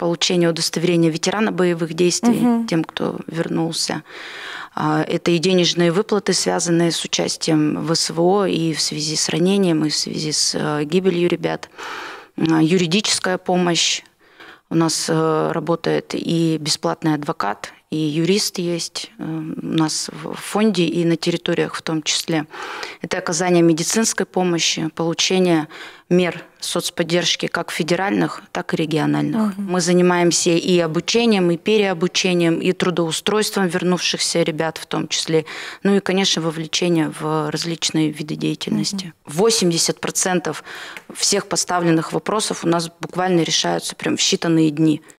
получение удостоверения ветерана боевых действий угу. тем, кто вернулся. А, это и денежные выплаты, связанные с участием в СВО и в связи с ранением, и в связи с э, гибелью ребят. А, юридическая помощь. У нас э, работает и бесплатный адвокат, и юрист есть э, у нас в фонде и на территориях в том числе. Это оказание медицинской помощи, получение мер соцподдержки как федеральных, так и региональных. Угу. Мы занимаемся и обучением, и переобучением, и трудоустройством вернувшихся ребят в том числе. Ну и, конечно, вовлечение в различные виды деятельности. Угу. 80% всех поставленных вопросов у нас буквально решаются прям в считанные дни.